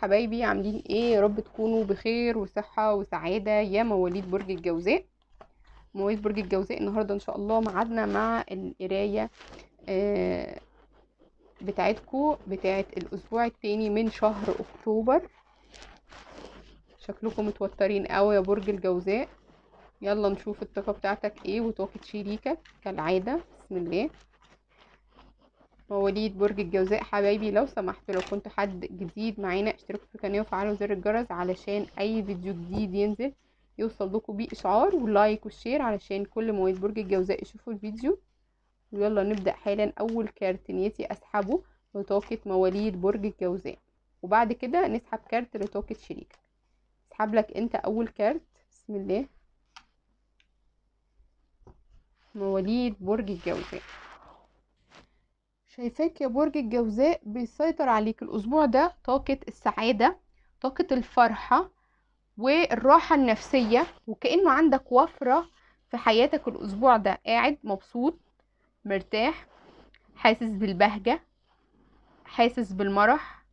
حبايبي عاملين ايه يا رب تكونوا بخير وصحه وسعاده يا مواليد برج الجوزاء مواليد برج الجوزاء النهارده ان شاء الله معادنا مع القرايه آه بتاعتكو بتاعت الاسبوع الثاني من شهر اكتوبر شكلكم متوترين قوي يا برج الجوزاء يلا نشوف الطاقه بتاعتك ايه وطاقه شريكك كالعاده بسم الله مواليد برج الجوزاء حبايبي لو سمحت لو كنت حد جديد معانا اشتركوا في القناه وفعلوا زر الجرس علشان اي فيديو جديد ينزل يوصل لكم بيه اشعار واللايك والشير علشان كل مواليد برج الجوزاء يشوفوا الفيديو ويلا نبدا حالا اول كارت نيتي اسحبه لطاقه مواليد برج الجوزاء وبعد كده نسحب كارت لطاقه شريكك اسحب لك انت اول كارت بسم الله مواليد برج الجوزاء شايفاك يا برج الجوزاء بيسيطر عليك الأسبوع ده طاقة السعادة طاقة الفرحة والراحة النفسية وكأنه عندك وفرة في حياتك الأسبوع ده قاعد مبسوط مرتاح حاسس بالبهجة حاسس بالمرح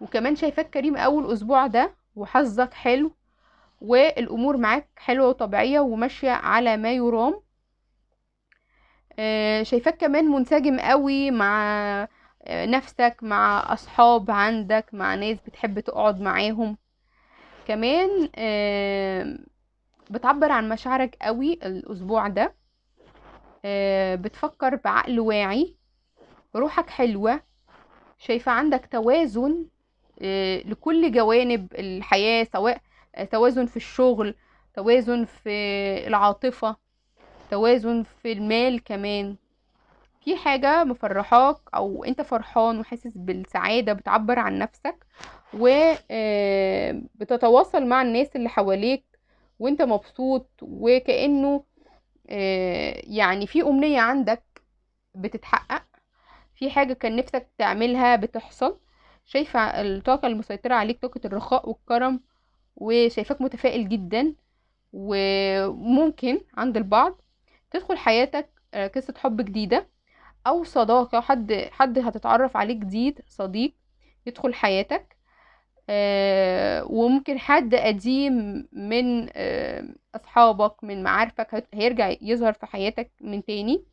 وكمان شايفاك كريم أول أسبوع ده وحظك حلو والأمور معاك حلوة وطبيعية وماشية على ما يرام آه، شايفاك كمان منسجم قوي مع آه، نفسك مع اصحاب عندك مع ناس بتحب تقعد معاهم كمان بتعبر عن مشاعرك قوي الاسبوع ده آه، بتفكر بعقل واعي روحك حلوة شايفة عندك توازن لكل جوانب الحياة سواء توازن في الشغل توازن في العاطفة توازن في المال كمان في حاجة مفرحاك أو أنت فرحان وحاسس بالسعادة بتعبر عن نفسك وبتتواصل مع الناس اللي حواليك وأنت مبسوط وكأنه يعني في أمنية عندك بتتحقق في حاجة كان نفسك تعملها بتحصل شايفة الطاقة المسيطرة عليك طاقة الرخاء والكرم وشايفاك متفائل جدا وممكن عند البعض تدخل حياتك آه، قصة حب جديدة أو صداقة حد حد هتتعرف عليه جديد صديق يدخل حياتك آه، وممكن حد قديم من آه، أصحابك من معارفك هيرجع يظهر في حياتك من تاني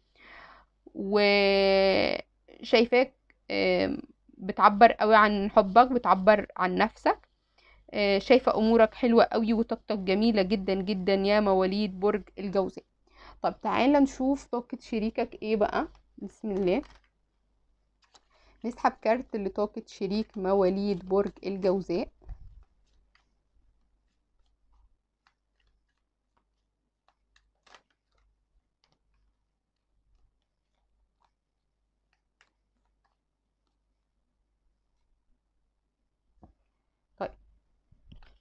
وشايفاك بتعبر قوي عن حبك بتعبر عن نفسك شايفة أمورك حلوة قوي وطاقتك جميلة جدا جدا يا مواليد برج الجوزاء طب تعالى نشوف طاقة شريكك ايه بقى بسم الله نسحب كارت لطاقة شريك مواليد برج الجوزاء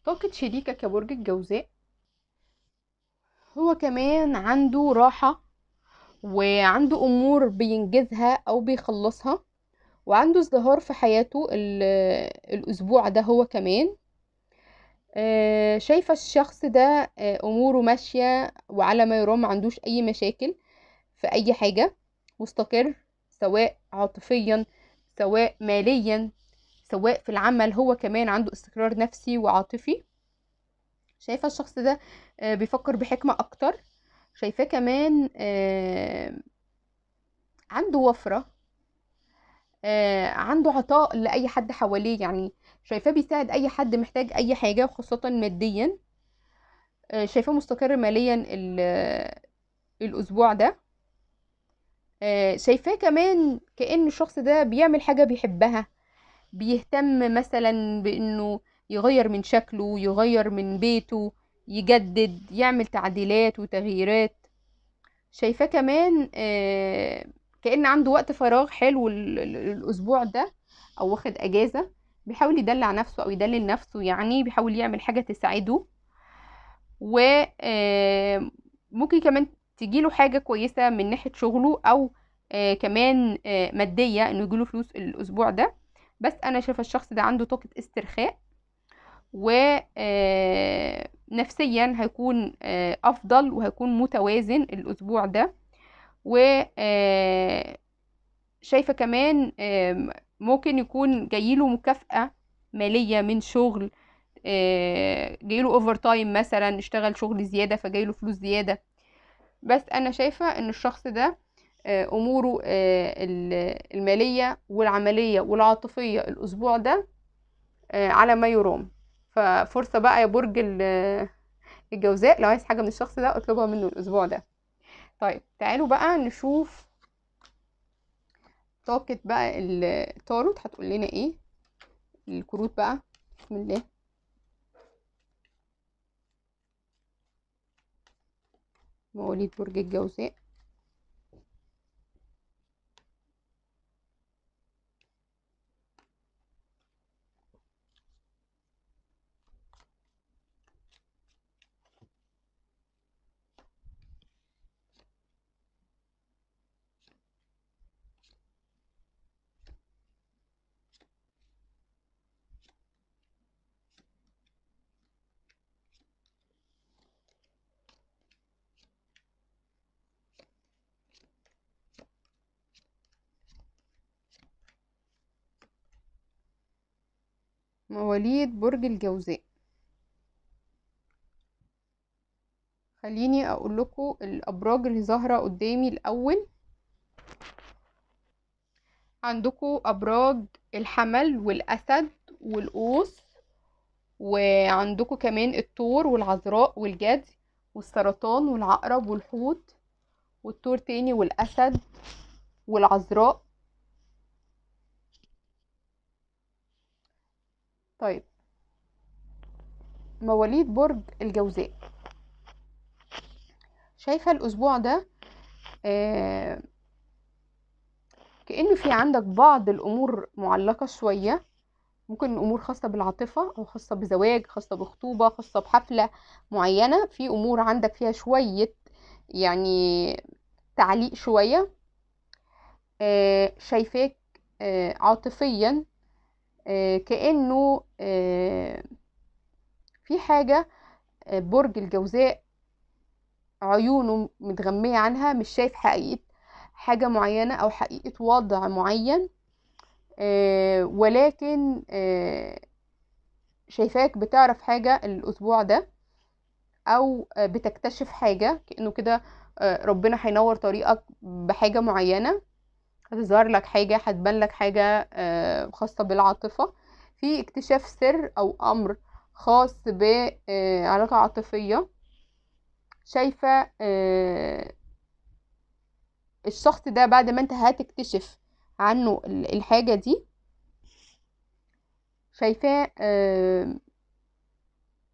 طاقة طيب. شريكك يا برج الجوزاء هو كمان عنده راحة وعنده أمور بينجزها أو بيخلصها وعنده ازدهار في حياته الأسبوع ده هو كمان آه، شايفة الشخص ده آه، أموره ماشية وعلى ما يرام معندوش أي مشاكل في أي حاجة مستقر سواء عاطفيا سواء ماليا سواء في العمل هو كمان عنده استقرار نفسي وعاطفي شايفة الشخص ده آه، بيفكر بحكمة أكتر شايفاه كمان آه، عنده وفرة آه، عنده عطاء لأي حد حواليه يعني شايفاه بيساعد أي حد محتاج أي حاجة خاصة ماديا شايفاه مستقر ماليا الأسبوع ده شايفاه كمان كأن الشخص ده بيعمل حاجة بيحبها بيهتم مثلا بأنه يغير من شكله يغير من بيته يجدد يعمل تعديلات وتغييرات شايفاه كمان آه، كأن عنده وقت فراغ حلو الأسبوع ده أو واخد أجازة بيحاول يدلع نفسه أو يدلل نفسه يعني بيحاول يعمل حاجة تساعده و آه، ممكن كمان تجيله حاجة كويسة من ناحية شغله أو آه، كمان مادية إنه يجيله فلوس الأسبوع ده بس أنا شايفة الشخص ده عنده طاقة استرخاء و نفسيا هيكون آه، افضل وهيكون متوازن الاسبوع ده و آه، شايفه كمان ممكن يكون جايله مكافاه ماليه من شغل آه، جايله اوفر تايم مثلا اشتغل شغل زياده فجايله فلوس زياده بس انا شايفه ان الشخص ده اموره الماليه والعمليه والعاطفيه الاسبوع ده على ما يرام ففرصه بقى يا برج الجوزاء لو عايز حاجه من الشخص ده اطلبها منه الاسبوع ده طيب تعالوا بقى نشوف طاقه بقى التاروت هتقول لنا ايه الكروت بقى بسم الله مواليد برج الجوزاء مواليد برج الجوزاء خليني اقول لكم الابراج اللي ظاهره قدامي الاول عندكم ابراج الحمل والاسد والقوس وعندكم كمان الثور والعذراء والجدي والسرطان والعقرب والحوت والثور تاني والاسد والعذراء طيب مواليد برج الجوزاء شايفة الأسبوع ده آه كأنه في عندك بعض الأمور معلقة شوية ممكن أمور خاصة بالعاطفة أو خاصة بزواج خاصة بخطوبة خاصة بحفلة معينة في أمور عندك فيها شوية يعني تعليق شوية آه شايفاك آه عاطفيا آه، كأنه آه، في حاجة آه، برج الجوزاء عيونه متغمية عنها مش شايف حقيقة حاجة معينة أو حقيقة وضع معين ولكن شايفاك بتعرف حاجة الأسبوع ده أو بتكتشف حاجة كأنه كده ربنا هينور طريقك بحاجة معينة هتظهر لك حاجة هتبان لك حاجة آه، خاصة بالعاطفة في اكتشاف سر أو أمر خاص بعلاقة آه، عاطفية شايفة آه، الشخص ده بعد ما انت هتكتشف عنه الحاجة دي شايفاه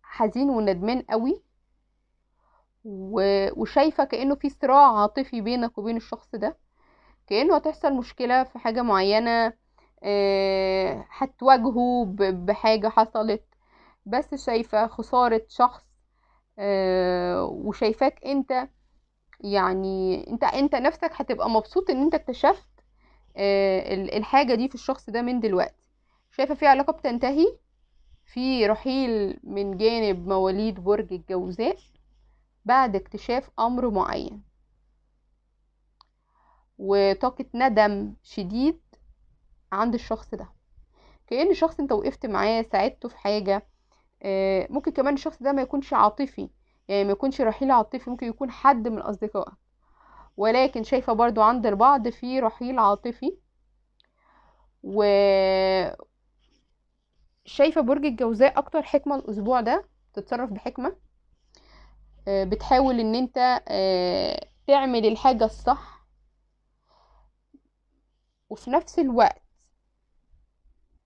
حزين وندمان قوي وشايفة كأنه في صراع عاطفي بينك وبين الشخص ده كأنه هتحصل مشكلة في حاجة معينة آه، هتواجهه بحاجة حصلت بس شايفة خسارة شخص آه، وشايفاك انت يعني انت انت نفسك هتبقى مبسوط ان انت اكتشفت آه، الحاجة دي في الشخص ده من دلوقتي شايفة في علاقة بتنتهي في رحيل من جانب مواليد برج الجوزاء بعد اكتشاف امر معين وطاقة ندم شديد عند الشخص ده كأن شخص انت وقفت معاه ساعدته في حاجة آه، ممكن كمان الشخص ده ما يكونش عاطفي يعني ما يكونش رحيل عاطفي ممكن يكون حد من أصدقائك ولكن شايفة برضو عند البعض في رحيل عاطفي و شايفة برج الجوزاء أكتر حكمة الأسبوع ده تتصرف بحكمة آه، بتحاول ان انت آه، تعمل الحاجة الصح وفي نفس الوقت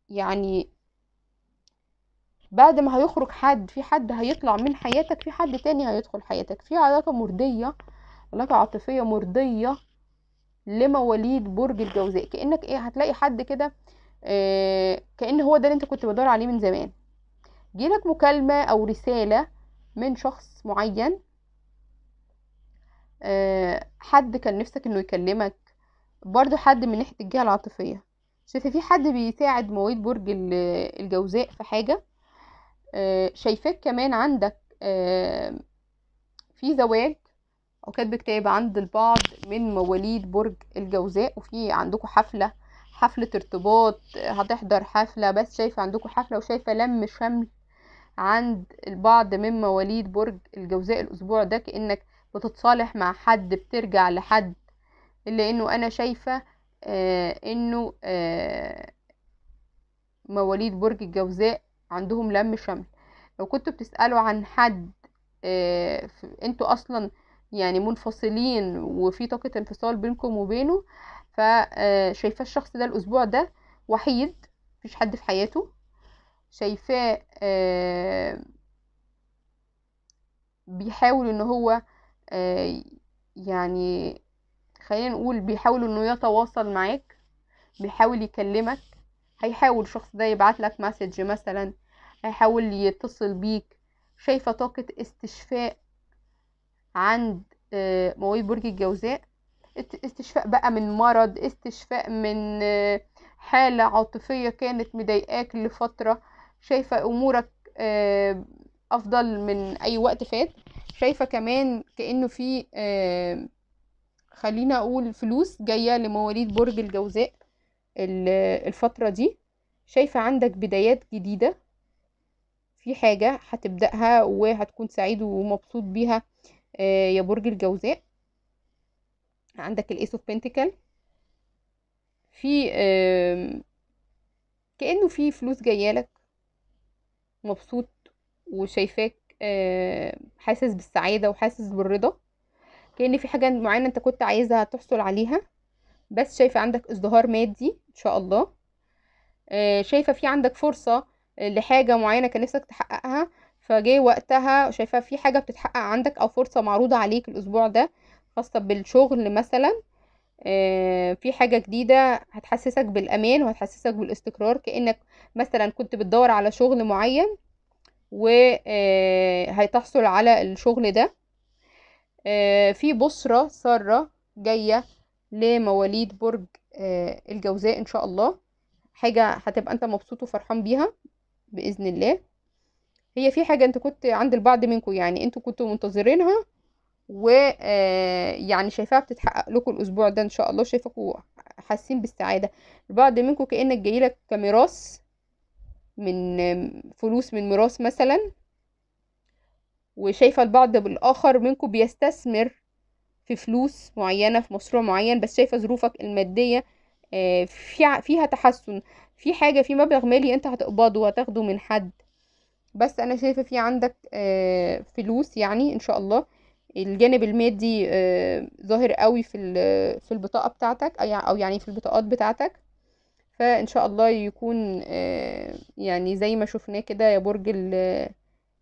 يعني بعد ما هيخرج حد في حد هيطلع من حياتك في حد تاني هيدخل حياتك في علاقة مرضية علاقة عاطفية مرضية لمواليد برج الجوزاء كأنك ايه هتلاقي حد كده آه، كأن هو ده اللي انت كنت بدور عليه من زمان جيلك مكالمة او رسالة من شخص معين آه حد كان نفسك انه يكلمك برضو حد من ناحية الجهة العاطفية شايفة في حد بيساعد مواليد برج الجوزاء في حاجة آه، شايفاك كمان عندك آه، في زواج او كاتب كتاب عند البعض من مواليد برج الجوزاء وفي عندكم حفلة حفلة ارتباط هتحضر حفلة بس شايفة عندكم حفلة وشايفة لم شمل عند البعض من مواليد برج الجوزاء الاسبوع ده كأنك بتتصالح مع حد بترجع لحد لانه أنا شايفة آه إنه آه مواليد برج الجوزاء عندهم لم شمل لو كنتوا بتسألوا عن حد آه انتوا أصلا يعني منفصلين وفي طاقة انفصال بينكم وبينه فشايفه آه، الشخص ده الأسبوع ده وحيد مفيش حد في حياته شايفاه آه، بيحاول ان هو آه، يعني خلينا نقول بيحاول انه يتواصل معاك بيحاول يكلمك هيحاول الشخص ده يبعت لك مسج مثلا هيحاول يتصل بيك شايفة طاقة استشفاء عند آه، مواويل برج الجوزاء استشفاء بقى من مرض استشفاء من آه، حالة عاطفية كانت مضايقاك لفترة شايفة أمورك آه، أفضل من أي وقت فات شايفة كمان كأنه في خلينا اقول فلوس جايه لمواليد برج الجوزاء الفتره دي شايفه عندك بدايات جديده في حاجه هتبداها وهتكون سعيد ومبسوط بيها آه، يا برج الجوزاء عندك الايس اوف بنتكل في كانه في فلوس جايه لك مبسوط وشايفاك آه، حاسس بالسعاده وحاسس بالرضا كأن في حاجة معينة انت كنت عايزها تحصل عليها بس شايفة عندك ازدهار مادي ان شاء الله آه، شايفة في عندك فرصة لحاجة معينة كان نفسك تحققها فجاي وقتها شايفة في حاجة بتتحقق عندك او فرصة معروضة عليك الاسبوع ده خاصة بالشغل مثلا آه، في حاجة جديدة هتحسسك بالامان وهتحسسك بالاستقرار كأنك مثلا كنت بتدور على شغل معين وهتحصل آه، على الشغل ده آه، في بصرة سارة جاية لمواليد برج آه، الجوزاء إن شاء الله حاجة هتبقى أنت مبسوط وفرحان بيها بإذن الله هي في حاجة أنت كنت عند البعض منكم يعني أنتوا كنتوا منتظرينها ويعني آه، شايفاها بتتحقق لكم الأسبوع ده إن شاء الله شايفاكم حاسين بالسعادة البعض منكم كأنك جايلك كميراث من فلوس من ميراث مثلا وشايفه البعض بالاخر منكم بيستثمر في فلوس معينه في مشروع معين بس شايفه ظروفك الماديه آه، فيها تحسن في حاجه في مبلغ مالي انت هتقبضه وهتاخده من حد بس انا شايفه في عندك آه، فلوس يعني ان شاء الله الجانب المادي آه، ظاهر قوي في في البطاقه بتاعتك او يعني في البطاقات بتاعتك فان شاء الله يكون يعني زي ما شفناه كده يا برج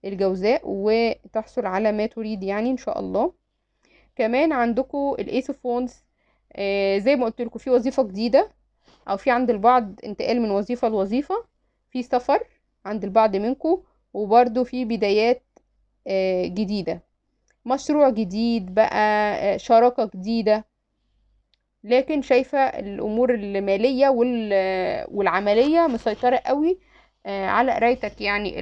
الجوزاء وتحصل على ما تريد يعني ان شاء الله كمان عندكم الايس اوف وانز زي ما قلت لكم في وظيفه جديده او في عند البعض انتقال من وظيفه لوظيفه في سفر عند البعض منكم وبرده في بدايات آه، جديده مشروع جديد بقى آه، شراكه جديده لكن شايفه الامور الماليه والعمليه مسيطره قوي آه، على قرايتك يعني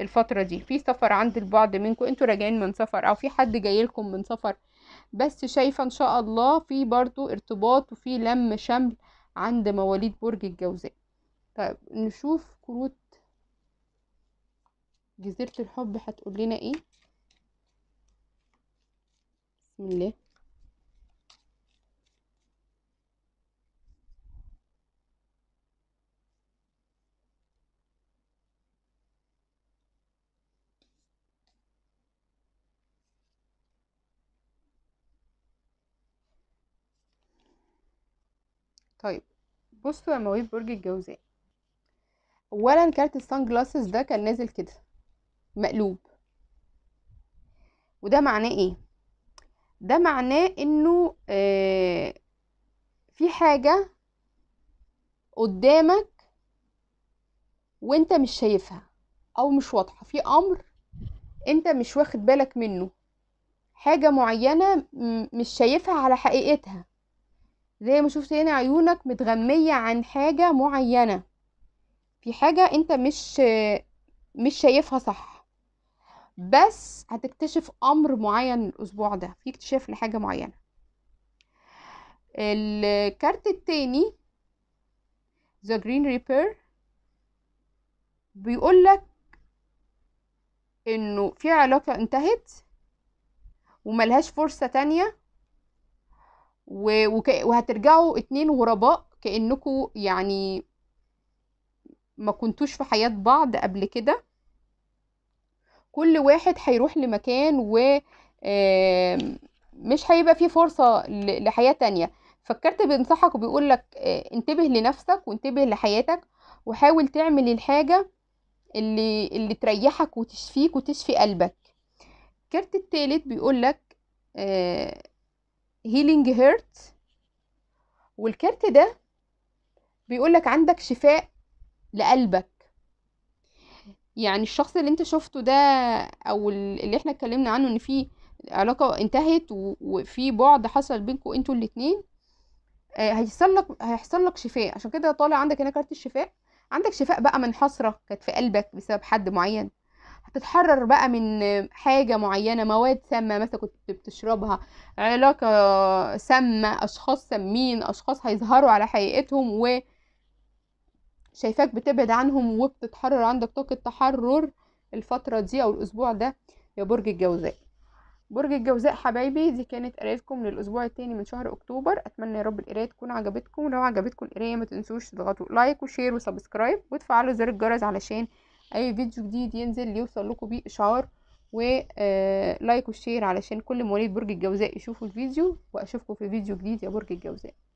الفترة دي في سفر عند البعض منكم انتوا راجعين من سفر او في حد جاي لكم من سفر بس شايفة ان شاء الله في برضو ارتباط وفي لم شمل عند مواليد برج الجوزاء طيب نشوف كروت جزيرة الحب هتقول لنا ايه بسم الله طيب بصوا يا مواهب برج الجوزاء اولا كارت السان جلاسز ده كان نازل كده مقلوب وده معناه ايه ده معناه انه آه، في حاجه قدامك وانت مش شايفها او مش واضحه في امر انت مش واخد بالك منه حاجه معينه مش شايفها على حقيقتها زي ما شفت هنا عيونك متغمية عن حاجة معينة في حاجة انت مش مش شايفها صح بس هتكتشف امر معين الاسبوع ده في اكتشاف لحاجة معينة الكارت التاني The Green Reaper بيقولك انه في علاقة انتهت وملهاش فرصة تانية وهترجعوا اتنين غرباء كأنكم يعني ما كنتوش في حياة بعض قبل كده كل واحد هيروح لمكان و مش هيبقى فيه فرصة لحياة تانية فكرت بينصحك وبيقول لك آه، انتبه لنفسك وانتبه لحياتك وحاول تعمل الحاجة اللي, اللي تريحك وتشفيك وتشفي قلبك الكارت التالت بيقول لك آه، هيلينج هيرت والكارت ده بيقولك عندك شفاء لقلبك يعني الشخص اللي انت شفته ده او اللي احنا اتكلمنا عنه ان في علاقه انتهت وفي بعد حصل بينكم انتوا الاتنين آه، هيحصل لك هيحصل لك شفاء عشان كده طالع عندك هنا كارت الشفاء عندك شفاء بقى من حسره كانت في قلبك بسبب حد معين هتتحرر بقى من حاجة معينة مواد سامة مثلا كنت بتشربها علاقة سامة أشخاص سامين أشخاص هيظهروا على حقيقتهم و شايفاك بتبعد عنهم وبتتحرر عندك طاقة تحرر الفترة دي أو الأسبوع ده يا برج الجوزاء برج الجوزاء حبايبي دي كانت قرايتكم للأسبوع التاني من شهر أكتوبر أتمنى يا رب القراية تكون عجبتكم لو عجبتكم القراية ما تنسوش تضغطوا لايك وشير وسبسكرايب وتفعلوا زر الجرس علشان اي فيديو جديد ينزل يوصل لكم بيه اشعار ولايك آه، وشير علشان كل مواليد برج الجوزاء يشوفوا الفيديو واشوفكم في فيديو جديد يا برج الجوزاء